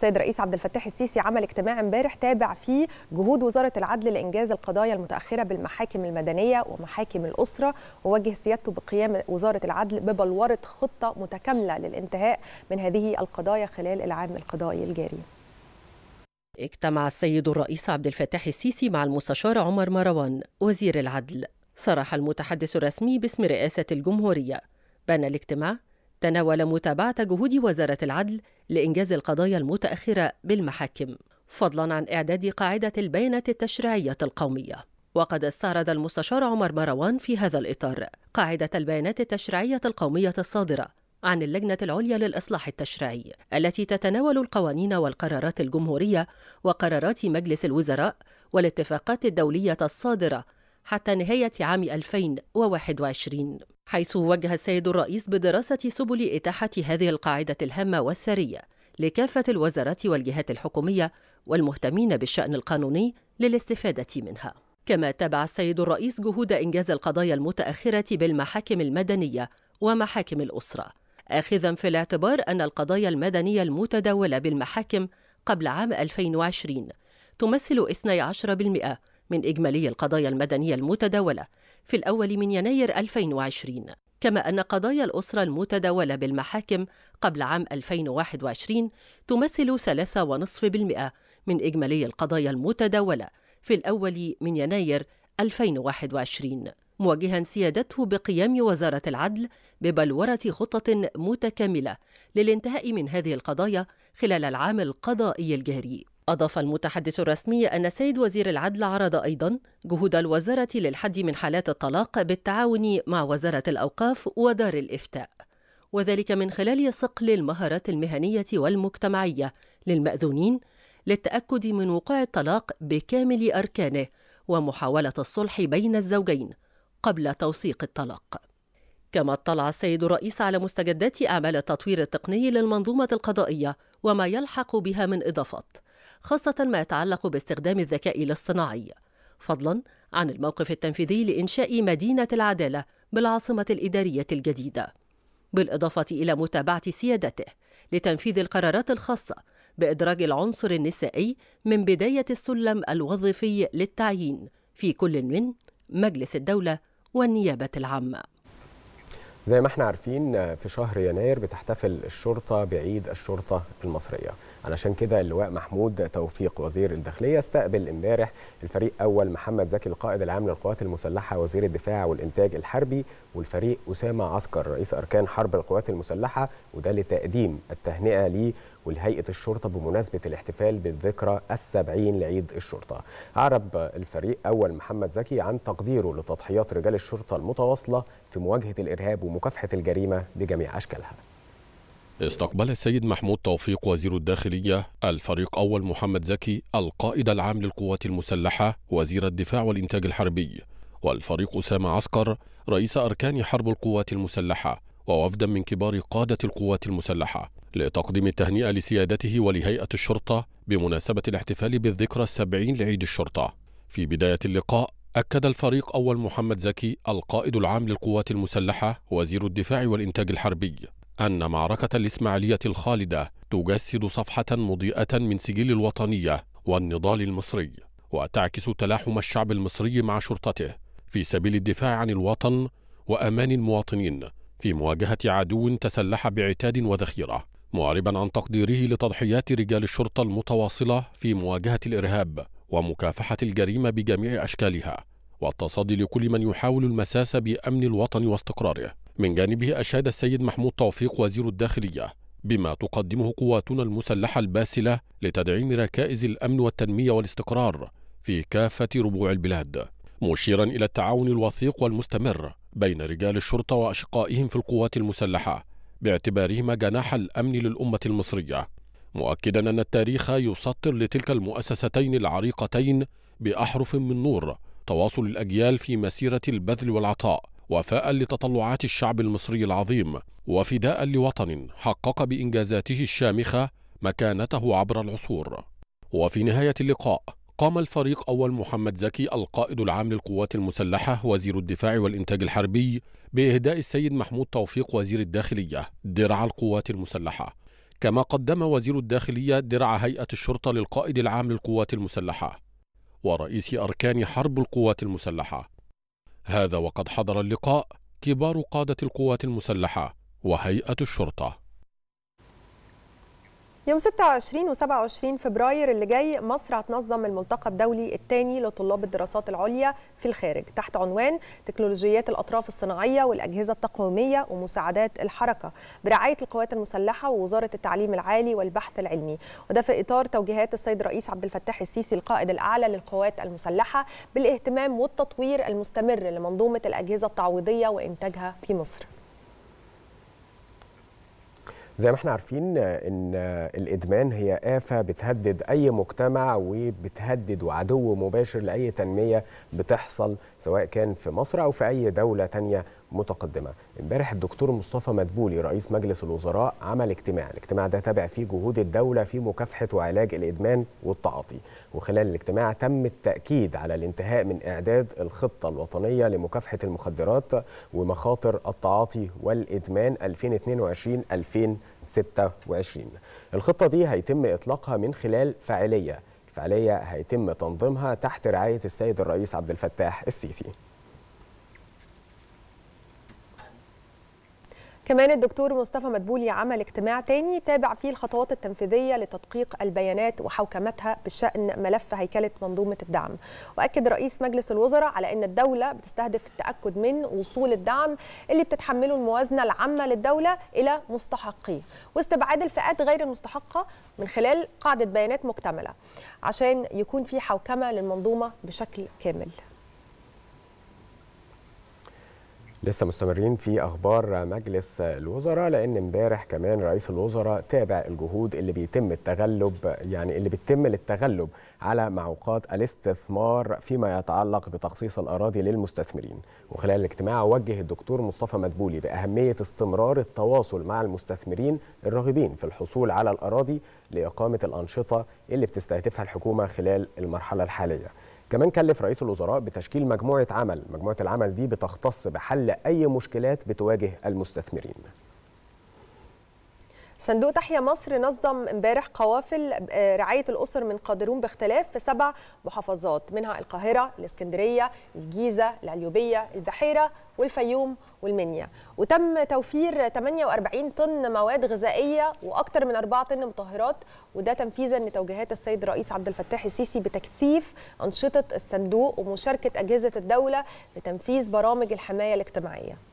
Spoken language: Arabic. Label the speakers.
Speaker 1: السيد الرئيس عبد الفتاح السيسي عمل اجتماع امبارح تابع فيه جهود وزاره العدل لانجاز القضايا المتاخره بالمحاكم المدنيه ومحاكم الاسره ووجه سيادته بقيام وزاره العدل ببلوره خطه متكامله للانتهاء من هذه القضايا خلال العام القضائي الجاري.
Speaker 2: اجتمع السيد الرئيس عبد الفتاح السيسي مع المستشار عمر مروان وزير العدل. صرح المتحدث الرسمي باسم رئاسه الجمهوريه بان الاجتماع تناول متابعة جهود وزارة العدل لإنجاز القضايا المتأخرة بالمحاكم، فضلاً عن إعداد قاعدة البيانات التشريعية القومية. وقد استعرض المستشار عمر مروان في هذا الإطار قاعدة البيانات التشريعية القومية الصادرة عن اللجنة العليا للإصلاح التشريعي التي تتناول القوانين والقرارات الجمهورية وقرارات مجلس الوزراء والاتفاقات الدولية الصادرة حتى نهاية عام 2021 حيث وجه السيد الرئيس بدراسة سبل إتاحة هذه القاعدة الهامة والثرية لكافة الوزارات والجهات الحكومية والمهتمين بالشأن القانوني للاستفادة منها. كما تابع السيد الرئيس جهود إنجاز القضايا المتأخرة بالمحاكم المدنية ومحاكم الأسرة، آخذا في الاعتبار أن القضايا المدنية المتداولة بالمحاكم قبل عام 2020 تمثل 12% من إجمالي القضايا المدنية المتداولة في الأول من يناير 2020 كما أن قضايا الأسرة المتداولة بالمحاكم قبل عام 2021 تمثل 3.5% من إجمالي القضايا المتداولة في الأول من يناير 2021 مواجها سيادته بقيام وزارة العدل ببلورة خطة متكاملة للانتهاء من هذه القضايا خلال العام القضائي الجاري أضاف المتحدث الرسمي أن السيد وزير العدل عرض أيضا جهود الوزارة للحد من حالات الطلاق بالتعاون مع وزارة الأوقاف ودار الإفتاء وذلك من خلال صقل المهارات المهنية والمجتمعية للمأذونين للتأكد من وقوع الطلاق بكامل أركانه ومحاولة الصلح بين الزوجين قبل توثيق الطلاق. كما اطلع السيد الرئيس على مستجدات أعمال التطوير التقني للمنظومة القضائية وما يلحق بها من إضافات خاصة ما يتعلق باستخدام الذكاء الاصطناعي فضلا عن الموقف التنفيذي لإنشاء مدينة العدالة بالعاصمة الإدارية الجديدة بالإضافة إلى متابعة سيادته لتنفيذ القرارات الخاصة بإدراج العنصر النسائي من بداية السلم الوظيفي للتعيين في كل من مجلس الدولة والنيابة العامة
Speaker 3: زي ما احنا عارفين في شهر يناير بتحتفل الشرطة بعيد الشرطة المصرية علشان كده اللواء محمود توفيق وزير الداخلية استقبل امبارح الفريق أول محمد زكي القائد العام للقوات المسلحة وزير الدفاع والإنتاج الحربي والفريق أسامة عسكر رئيس أركان حرب القوات المسلحة وده لتقديم التهنئة ليه ولهيئة الشرطة بمناسبة الاحتفال بالذكرى السبعين لعيد الشرطة أعرب الفريق أول محمد زكي عن تقديره لتضحيات رجال الشرطة المتواصلة في مواجهة الإرهاب ومكافحة الجريمة بجميع أشكالها
Speaker 4: استقبل السيد محمود توفيق وزير الداخلية الفريق أول محمد زكي القائد العام للقوات المسلحة وزير الدفاع والإنتاج الحربي والفريق أسامة عسكر رئيس أركان حرب القوات المسلحة ووفدا من كبار قادة القوات المسلحة لتقديم التهنئة لسيادته ولهيئة الشرطة بمناسبة الاحتفال بالذكرى السبعين لعيد الشرطة في بداية اللقاء أكد الفريق أول محمد زكي القائد العام للقوات المسلحة وزير الدفاع والإنتاج الحربي أن معركة الإسماعيلية الخالدة تجسد صفحة مضيئة من سجل الوطنية والنضال المصري وتعكس تلاحم الشعب المصري مع شرطته في سبيل الدفاع عن الوطن وأمان المواطنين في مواجهة عدو تسلح بعتاد وذخيرة معربا عن تقديره لتضحيات رجال الشرطة المتواصلة في مواجهة الإرهاب ومكافحة الجريمة بجميع أشكالها والتصدي لكل من يحاول المساس بأمن الوطن واستقراره من جانبه أشاد السيد محمود توفيق وزير الداخلية بما تقدمه قواتنا المسلحة الباسلة لتدعيم ركائز الأمن والتنمية والاستقرار في كافة ربوع البلاد مشيرا إلى التعاون الوثيق والمستمر بين رجال الشرطة وأشقائهم في القوات المسلحة باعتبارهما جناح الأمن للأمة المصرية مؤكدا أن التاريخ يسطر لتلك المؤسستين العريقتين بأحرف من نور تواصل الأجيال في مسيرة البذل والعطاء وفاء لتطلعات الشعب المصري العظيم وفداء لوطن حقق بإنجازاته الشامخة مكانته عبر العصور وفي نهاية اللقاء قام الفريق أول محمد زكي القائد العام للقوات المسلحة وزير الدفاع والإنتاج الحربي بإهداء السيد محمود توفيق وزير الداخلية درع القوات المسلحة كما قدم وزير الداخلية درع هيئة الشرطة للقائد العام للقوات المسلحة ورئيس أركان حرب القوات المسلحة هذا وقد حضر اللقاء كبار قادة القوات المسلحة وهيئة الشرطة
Speaker 1: يوم 26 و 27 فبراير اللي جاي مصر هتنظم الملتقى الدولي الثاني لطلاب الدراسات العليا في الخارج تحت عنوان تكنولوجيات الأطراف الصناعية والأجهزة التقويمية ومساعدات الحركة برعاية القوات المسلحة ووزارة التعليم العالي والبحث العلمي وده في إطار توجيهات السيد الرئيس عبد الفتاح السيسي القائد الأعلى للقوات المسلحة بالاهتمام والتطوير المستمر لمنظومة الأجهزة التعويضية وإنتاجها في مصر
Speaker 3: زي ما احنا عارفين ان الادمان هي افه بتهدد اي مجتمع وبتهدد وعدو مباشر لاي تنميه بتحصل سواء كان في مصر او في اي دوله تانية متقدمة امبارح الدكتور مصطفى مدبولي رئيس مجلس الوزراء عمل اجتماع الاجتماع ده تابع فيه جهود الدولة في مكافحة وعلاج الإدمان والتعاطي وخلال الاجتماع تم التأكيد على الانتهاء من إعداد الخطة الوطنية لمكافحة المخدرات ومخاطر التعاطي والإدمان 2022-2026 الخطة دي هيتم إطلاقها من خلال فعالية الفعالية هيتم تنظيمها تحت رعاية السيد الرئيس عبد الفتاح السيسي
Speaker 1: كمان الدكتور مصطفى مدبولي عمل اجتماع تاني تابع فيه الخطوات التنفيذيه لتدقيق البيانات وحوكمتها بشان ملف هيكله منظومه الدعم واكد رئيس مجلس الوزراء على ان الدوله بتستهدف التاكد من وصول الدعم اللي بتتحمله الموازنه العامه للدوله الى مستحقيه واستبعاد الفئات غير المستحقه من خلال قاعده بيانات مكتمله عشان يكون في حوكمه للمنظومه بشكل كامل
Speaker 3: لسه مستمرين في اخبار مجلس الوزراء لان امبارح كمان رئيس الوزراء تابع الجهود اللي بيتم التغلب يعني اللي بتتم للتغلب على معوقات الاستثمار فيما يتعلق بتخصيص الاراضي للمستثمرين وخلال الاجتماع وجه الدكتور مصطفى مدبولي باهميه استمرار التواصل مع المستثمرين الراغبين في الحصول على الاراضي لاقامه الانشطه اللي بتستهدفها الحكومه خلال المرحله الحاليه كمان كلف رئيس الوزراء بتشكيل مجموعة عمل مجموعة العمل دي بتختص بحل أي مشكلات بتواجه المستثمرين
Speaker 1: صندوق تحيا مصر نظم امبارح قوافل آه، رعايه الاسر من قادرون باختلاف في سبع محافظات منها القاهره، الاسكندريه، الجيزه، العليوبيه، البحيره والفيوم والمنيا وتم توفير 48 طن مواد غذائيه واكثر من 4 طن مطهرات وده تنفيذا لتوجيهات السيد الرئيس عبد الفتاح السيسي بتكثيف انشطه الصندوق ومشاركه اجهزه الدوله لتنفيذ برامج الحمايه الاجتماعيه